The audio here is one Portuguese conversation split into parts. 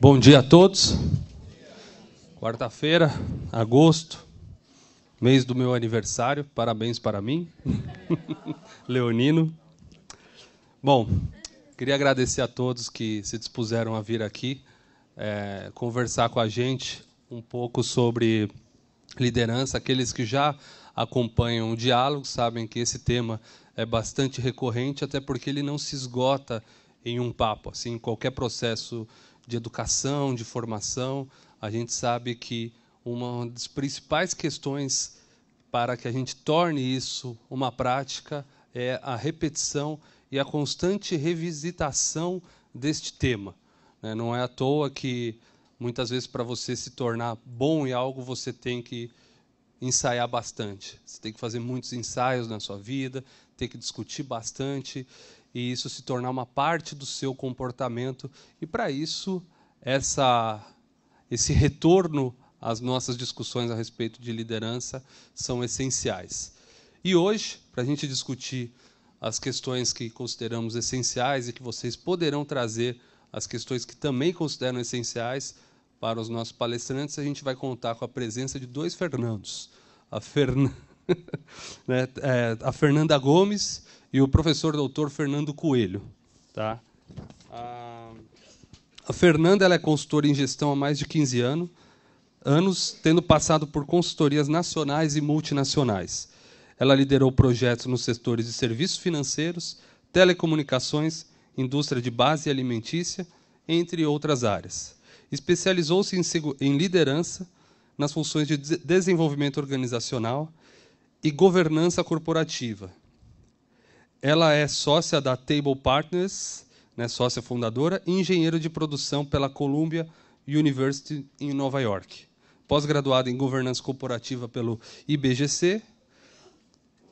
Bom dia a todos. Quarta-feira, agosto, mês do meu aniversário. Parabéns para mim, Leonino. Bom, queria agradecer a todos que se dispuseram a vir aqui é, conversar com a gente um pouco sobre liderança. Aqueles que já acompanham o diálogo sabem que esse tema é bastante recorrente, até porque ele não se esgota em um papo. Assim, qualquer processo de educação, de formação, a gente sabe que uma das principais questões para que a gente torne isso uma prática é a repetição e a constante revisitação deste tema. Né? Não é à toa que muitas vezes para você se tornar bom em algo você tem que ensaiar bastante. Você tem que fazer muitos ensaios na sua vida, tem que discutir bastante e isso se tornar uma parte do seu comportamento. E para isso, essa, esse retorno às nossas discussões a respeito de liderança são essenciais. E hoje, para a gente discutir as questões que consideramos essenciais e que vocês poderão trazer as questões que também consideram essenciais para os nossos palestrantes, a gente vai contar com a presença de dois Fernandos. A, Fern... Né, é, a Fernanda Gomes, e o professor doutor Fernando Coelho. Tá? A, Fernanda ela é consultora em gestão há mais de 15 anos, anos, tendo passado por consultorias nacionais e multinacionais. Ela liderou projetos nos setores de serviços financeiros, telecomunicações, indústria de base e alimentícia, entre outras áreas. Especializou-se em, em liderança nas funções de desenvolvimento organizacional e governança corporativa, ela é sócia da Table Partners, né, sócia fundadora, e engenheira de produção pela Columbia University em Nova York. Pós-graduada em governança corporativa pelo IBGC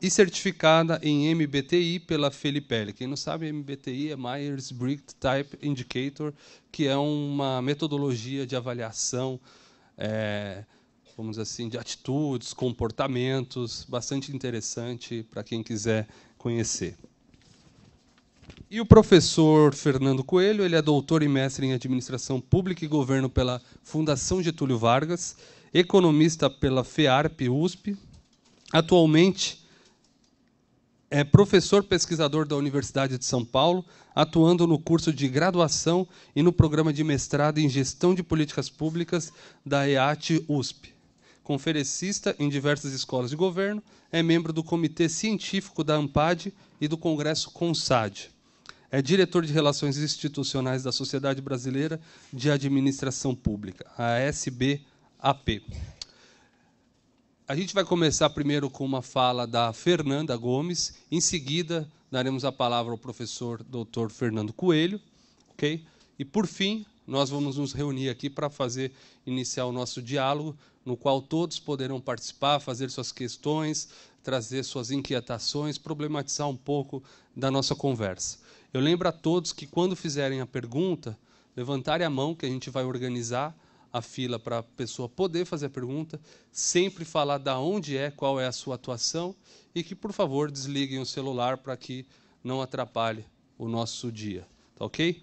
e certificada em MBTI pela Felipelli. Quem não sabe, MBTI é Myers-Briggs Type Indicator, que é uma metodologia de avaliação é, vamos assim, de atitudes, comportamentos, bastante interessante para quem quiser conhecer. E o professor Fernando Coelho, ele é doutor e mestre em administração pública e governo pela Fundação Getúlio Vargas, economista pela FEARP USP, atualmente é professor pesquisador da Universidade de São Paulo, atuando no curso de graduação e no programa de mestrado em Gestão de Políticas Públicas da EAT USP conferencista em diversas escolas de governo, é membro do Comitê Científico da AMPAD e do Congresso CONSAD. É diretor de Relações Institucionais da Sociedade Brasileira de Administração Pública, a SBAP. A gente vai começar primeiro com uma fala da Fernanda Gomes, em seguida daremos a palavra ao professor Dr. Fernando Coelho, ok? E por fim, nós vamos nos reunir aqui para fazer iniciar o nosso diálogo, no qual todos poderão participar, fazer suas questões, trazer suas inquietações, problematizar um pouco da nossa conversa. Eu lembro a todos que quando fizerem a pergunta, levantarem a mão que a gente vai organizar a fila para a pessoa poder fazer a pergunta, sempre falar da onde é, qual é a sua atuação e que por favor desliguem o celular para que não atrapalhe o nosso dia, tá OK?